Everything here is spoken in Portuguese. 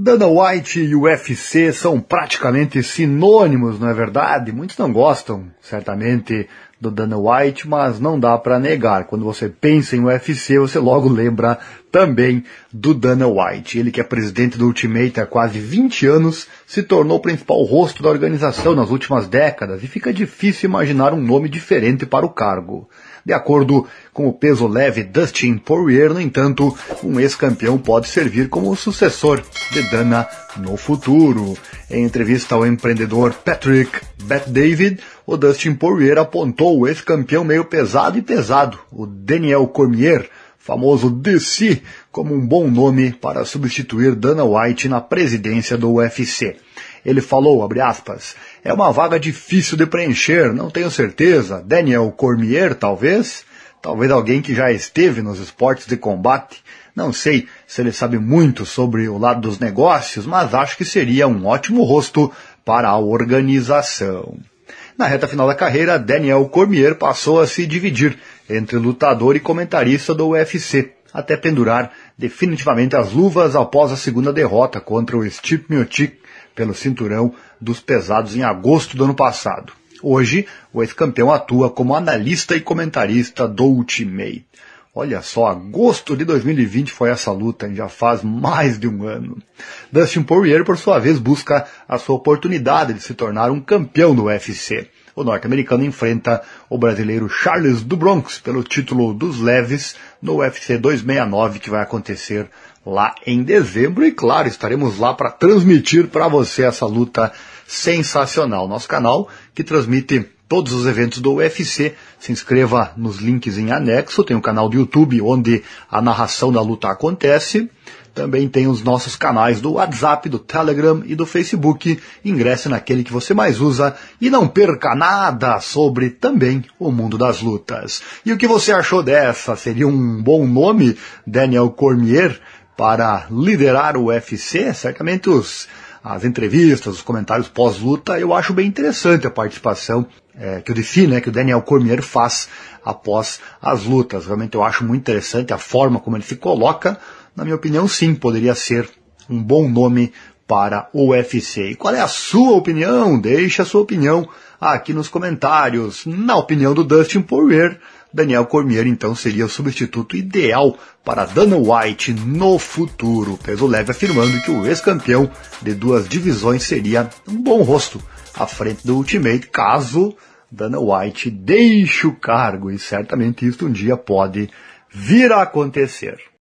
Dana White e UFC são praticamente sinônimos, não é verdade? Muitos não gostam, certamente, do Dana White, mas não dá para negar. Quando você pensa em UFC, você logo lembra também do Dana White. Ele que é presidente do Ultimate há quase 20 anos, se tornou o principal rosto da organização nas últimas décadas e fica difícil imaginar um nome diferente para o cargo. De acordo com o peso leve Dustin Poirier, no entanto, um ex-campeão pode servir como sucessor de Dana no futuro. Em entrevista ao empreendedor Patrick Beth David, o Dustin Poirier apontou o ex-campeão meio pesado e pesado, o Daniel Cormier, famoso DC, como um bom nome para substituir Dana White na presidência do UFC. Ele falou, abre aspas, é uma vaga difícil de preencher, não tenho certeza, Daniel Cormier talvez? Talvez alguém que já esteve nos esportes de combate. Não sei se ele sabe muito sobre o lado dos negócios, mas acho que seria um ótimo rosto para a organização. Na reta final da carreira, Daniel Cormier passou a se dividir entre lutador e comentarista do UFC, até pendurar definitivamente as luvas após a segunda derrota contra o Steve Miotic pelo cinturão dos pesados em agosto do ano passado. Hoje, o ex-campeão atua como analista e comentarista do Ultimate. Olha só, agosto de 2020 foi essa luta, já faz mais de um ano. Dustin Poirier, por sua vez, busca a sua oportunidade de se tornar um campeão do UFC o norte-americano enfrenta o brasileiro Charles do Bronx pelo título dos leves no UFC 269 que vai acontecer lá em dezembro. E claro, estaremos lá para transmitir para você essa luta sensacional. Nosso canal que transmite todos os eventos do UFC. Se inscreva nos links em anexo. Tem um canal do YouTube onde a narração da luta acontece. Também tem os nossos canais do WhatsApp, do Telegram e do Facebook. Ingresse naquele que você mais usa e não perca nada sobre também o mundo das lutas. E o que você achou dessa? Seria um bom nome, Daniel Cormier, para liderar o UFC? Certamente os, as entrevistas, os comentários pós-luta, eu acho bem interessante a participação é, que o Defi, né, que o Daniel Cormier faz após as lutas. Realmente eu acho muito interessante a forma como ele se coloca na minha opinião, sim, poderia ser um bom nome para o UFC. E qual é a sua opinião? Deixe a sua opinião aqui nos comentários. Na opinião do Dustin Poirier, Daniel Cormier então seria o substituto ideal para Dana White no futuro. Peso leve afirmando que o ex-campeão de duas divisões seria um bom rosto à frente do Ultimate caso Dana White deixe o cargo e certamente isso um dia pode vir a acontecer.